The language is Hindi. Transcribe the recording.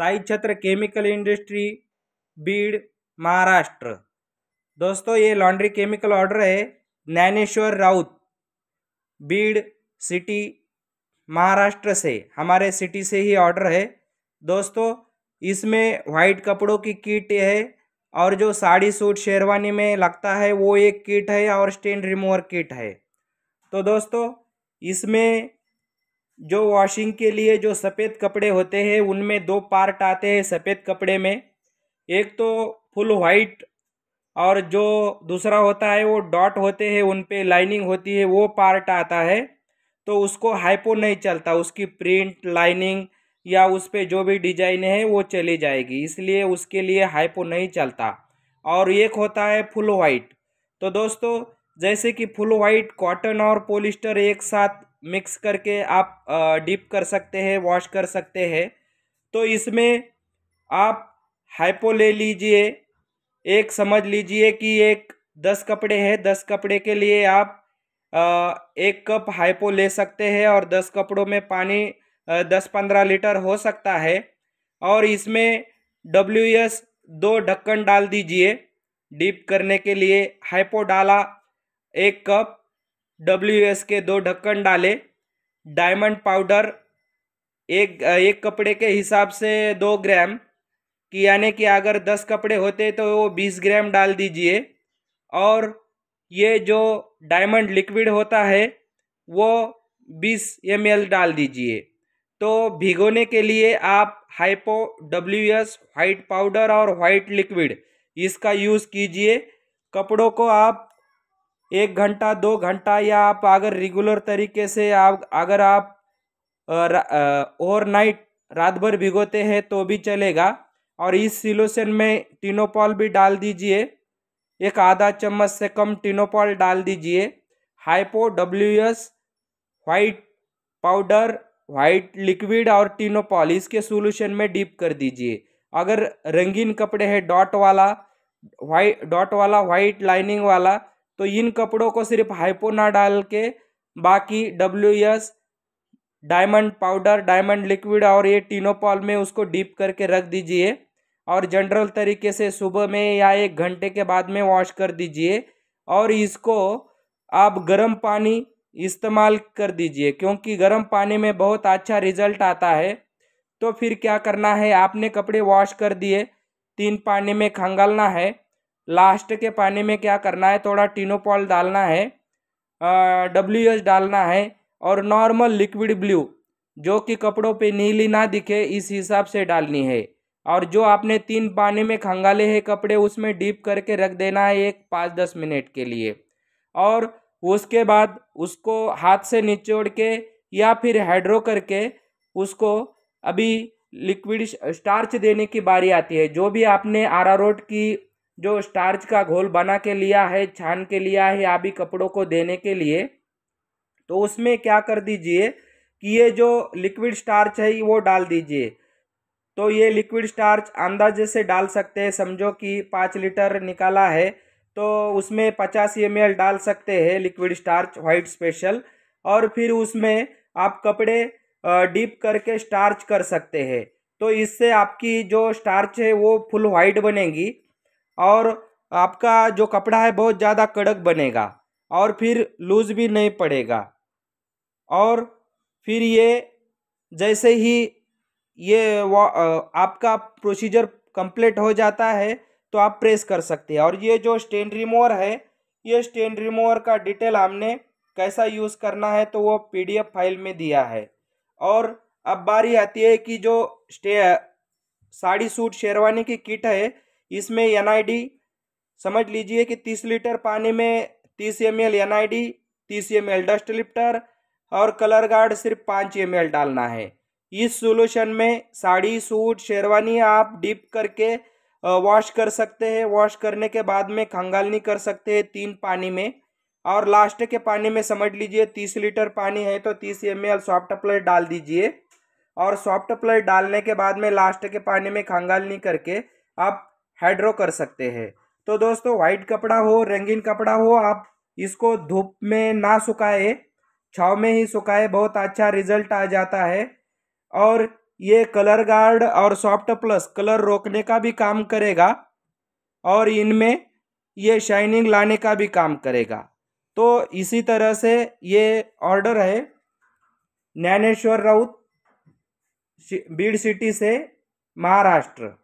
साई छत्र केमिकल इंडस्ट्री बीड महाराष्ट्र दोस्तों ये लॉन्ड्री केमिकल ऑर्डर है ज्ञानेश्वर राउत बीड सिटी महाराष्ट्र से हमारे सिटी से ही ऑर्डर है दोस्तों इसमें वाइट कपड़ों की किट है और जो साड़ी सूट शेरवानी में लगता है वो एक किट है और स्टेन रिमूवर किट है तो दोस्तों इसमें जो वॉशिंग के लिए जो सफ़ेद कपड़े होते हैं उनमें दो पार्ट आते हैं सफ़ेद कपड़े में एक तो फुल वाइट और जो दूसरा होता है वो डॉट होते हैं उन पे लाइनिंग होती है वो पार्ट आता है तो उसको हाइपो नहीं चलता उसकी प्रिंट लाइनिंग या उस पर जो भी डिजाइन है वो चली जाएगी इसलिए उसके लिए हाइपो नहीं चलता और एक होता है फुल वाइट तो दोस्तों जैसे कि फुल वाइट कॉटन और पोलिस्टर एक साथ मिक्स करके आप डीप कर सकते हैं वॉश कर सकते हैं तो इसमें आप हाइपो ले लीजिए एक समझ लीजिए कि एक दस कपड़े हैं दस कपड़े के लिए आप एक कप हाइपो ले सकते हैं और दस कपड़ों में पानी दस पंद्रह लीटर हो सकता है और इसमें डब्ल्यू एस दो ढक्कन डाल दीजिए डीप करने के लिए हाइपो डाला एक कप डब्ल्यू के दो ढक्कन डाले डायमंड पाउडर एक एक कपड़े के हिसाब से दो ग्राम कि यानी कि अगर दस कपड़े होते तो वो बीस ग्राम डाल दीजिए और ये जो डायमंड लिक्विड होता है वो बीस एम डाल दीजिए तो भिगोने के लिए आप hypo W S white powder और वाइट लिक्विड इसका यूज़ कीजिए कपड़ों को आप एक घंटा दो घंटा या आप अगर रेगुलर तरीके से आप अगर आप ओवर नाइट रात भर भिगोते हैं तो भी चलेगा और इस सिलोशन में टिनोपॉल भी डाल दीजिए एक आधा चम्मच से कम टिनोपॉल डाल दीजिए hypo W S white powder white liquid और टिनोपॉल इसके सोल्यूशन में डीप कर दीजिए अगर रंगीन कपड़े हैं डॉट वाला वाइट डॉट वाला वाइट लाइनिंग वाला तो इन कपड़ों को सिर्फ हाइपो ना डाल के बाकी W S diamond powder diamond liquid और ये टीनोपॉल में उसको डीप करके रख दीजिए और जनरल तरीके से सुबह में या एक घंटे के बाद में वॉश कर दीजिए और इसको आप गर्म पानी इस्तेमाल कर दीजिए क्योंकि गर्म पानी में बहुत अच्छा रिजल्ट आता है तो फिर क्या करना है आपने कपड़े वॉश कर दिए तीन पानी में खंगालना है लास्ट के पानी में क्या करना है थोड़ा टीनोपॉल डालना है डब्ल्यू एच डालना है और नॉर्मल लिक्विड ब्लू जो कि कपड़ों पे नीली ना दिखे इस हिसाब से डालनी है और जो आपने तीन पानी में खंगाले हैं कपड़े उसमें डीप करके रख देना है एक पाँच दस मिनट के लिए और उसके बाद उसको हाथ से निचोड़ के या फिर हाइड्रो करके उसको अभी लिक्विड स्टार्च देने की बारी आती है जो भी आपने आरारोट की जो स्टार्च का घोल बना के लिया है छान के लिया है आबी कपड़ों को देने के लिए तो उसमें क्या कर दीजिए कि ये जो लिक्विड स्टार्च है वो डाल दीजिए तो ये लिक्विड स्टार्च अंदाजे से डाल सकते हैं समझो कि पाँच लीटर निकाला है तो उसमें पचास एम डाल सकते हैं लिक्विड स्टार्च वाइट स्पेशल और फिर उसमें आप कपड़े डीप करके स्टार्च कर सकते हैं तो इससे आपकी जो स्टार्च है वो फुल वाइट बनेगी और आपका जो कपड़ा है बहुत ज़्यादा कड़क बनेगा और फिर लूज़ भी नहीं पड़ेगा और फिर ये जैसे ही ये आपका प्रोसीजर कंप्लीट हो जाता है तो आप प्रेस कर सकते हैं और ये जो स्टेन रिमूवर है ये स्टेन रिमूवर का डिटेल हमने कैसा यूज़ करना है तो वो पीडीएफ फाइल में दिया है और अब बारी आती है कि जो स्टे साड़ी सूट शेरवानी की किट है इसमें एन समझ लीजिए कि तीस लीटर पानी में तीस M L N I D तीस एम एल डस्ट लिफ्टर और कलर गार्ड सिर्फ पाँच एम एल डालना है इस सॉल्यूशन में साड़ी सूट शेरवानी आप डीप करके वॉश कर सकते हैं वॉश करने के बाद में खंगालनी कर सकते हैं तीन पानी में और लास्ट के पानी में समझ लीजिए तीस लीटर पानी है तो तीस एम एल सॉफ्ट अप्लर डाल दीजिए और सॉफ्ट अप्लर डालने के बाद में लास्ट के पानी में खंगालनी करके आप हाइड्रो कर सकते हैं तो दोस्तों वाइट कपड़ा हो रंगीन कपड़ा हो आप इसको धूप में ना सुखाए छाव में ही सुखाए बहुत अच्छा रिजल्ट आ जाता है और ये कलर गार्ड और सॉफ्ट प्लस कलर रोकने का भी काम करेगा और इनमें ये शाइनिंग लाने का भी काम करेगा तो इसी तरह से ये ऑर्डर है ज्ञानेश्वर राउत बीड सिटी से महाराष्ट्र